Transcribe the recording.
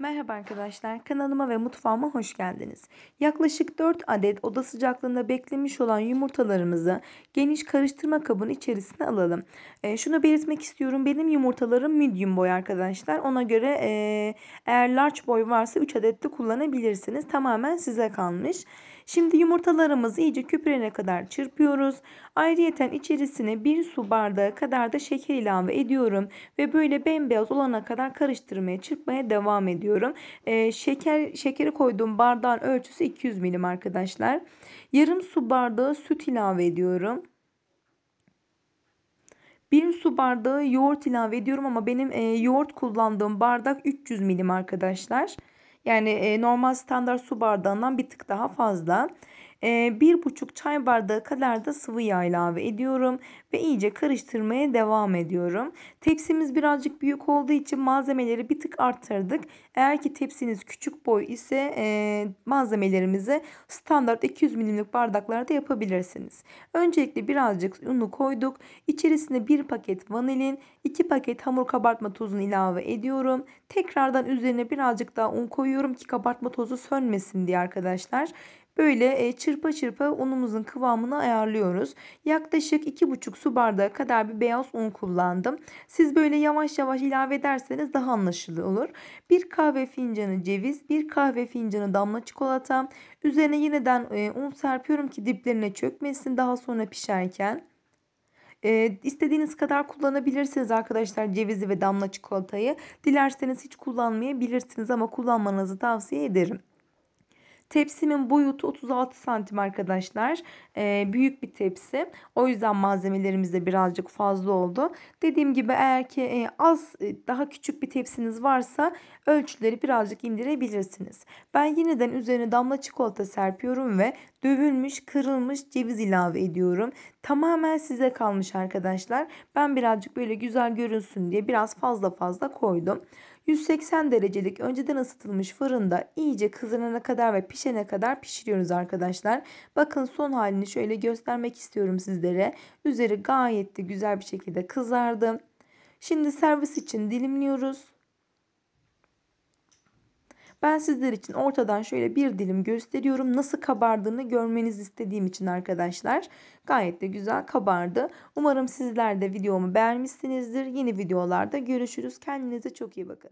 Merhaba arkadaşlar, kanalıma ve mutfağıma hoş geldiniz. Yaklaşık 4 adet oda sıcaklığında beklemiş olan yumurtalarımızı geniş karıştırma kabın içerisine alalım. E, şunu belirtmek istiyorum, benim yumurtalarım medium boy arkadaşlar. Ona göre e, eğer large boy varsa 3 adet de kullanabilirsiniz. Tamamen size kalmış. Şimdi yumurtalarımızı iyice küpürene kadar çırpıyoruz. Ayrıyeten içerisine bir su bardağı kadar da şeker ilave ediyorum. Ve böyle bembeyaz olana kadar karıştırmaya çırpmaya devam ediyorum. Ee, şeker Şekeri koyduğum bardağın ölçüsü 200 milim arkadaşlar. Yarım su bardağı süt ilave ediyorum. Bir su bardağı yoğurt ilave ediyorum ama benim e, yoğurt kullandığım bardak 300 milim arkadaşlar. Yani normal standart su bardağından bir tık daha fazla. Ee, bir buçuk çay bardağı kadar da sıvı yağ ilave ediyorum ve iyice karıştırmaya devam ediyorum. Tepsimiz birazcık büyük olduğu için malzemeleri bir tık arttırdık. Eğer ki tepsiniz küçük boy ise e, malzemelerimizi standart 200 milimlik bardaklarda yapabilirsiniz. Öncelikle birazcık unu koyduk. İçerisine bir paket vanilin, iki paket hamur kabartma tozunu ilave ediyorum. Tekrardan üzerine birazcık daha un koyuyorum ki kabartma tozu sönmesin diye arkadaşlar. Böyle e, çırpa çırpa unumuzun kıvamını ayarlıyoruz. Yaklaşık 2,5 su bardağı kadar bir beyaz un kullandım. Siz böyle yavaş yavaş ilave ederseniz daha anlaşılır olur. Bir kahve fincanı ceviz, bir kahve fincanı damla çikolata. Üzerine yeniden e, un serpiyorum ki diplerine çökmesin daha sonra pişerken. E, istediğiniz kadar kullanabilirsiniz arkadaşlar cevizi ve damla çikolatayı. Dilerseniz hiç kullanmayabilirsiniz ama kullanmanızı tavsiye ederim. Tepsimin boyutu 36 santim arkadaşlar. Ee, büyük bir tepsi. O yüzden malzemelerimiz de birazcık fazla oldu. Dediğim gibi eğer ki e, az e, daha küçük bir tepsiniz varsa ölçüleri birazcık indirebilirsiniz. Ben yeniden üzerine damla çikolata serpiyorum ve dövülmüş kırılmış ceviz ilave ediyorum. Tamamen size kalmış arkadaşlar. Ben birazcık böyle güzel görünsün diye biraz fazla fazla koydum. 180 derecelik önceden ısıtılmış fırında iyice kızarana kadar ve pişirmeye pişene kadar pişiriyoruz arkadaşlar. Bakın son halini şöyle göstermek istiyorum sizlere. Üzeri gayet de güzel bir şekilde kızardı. Şimdi servis için dilimliyoruz. Ben sizler için ortadan şöyle bir dilim gösteriyorum. Nasıl kabardığını görmeniz istediğim için arkadaşlar. Gayet de güzel kabardı. Umarım sizler de videomu beğenmişsinizdir. Yeni videolarda görüşürüz. Kendinize çok iyi bakın.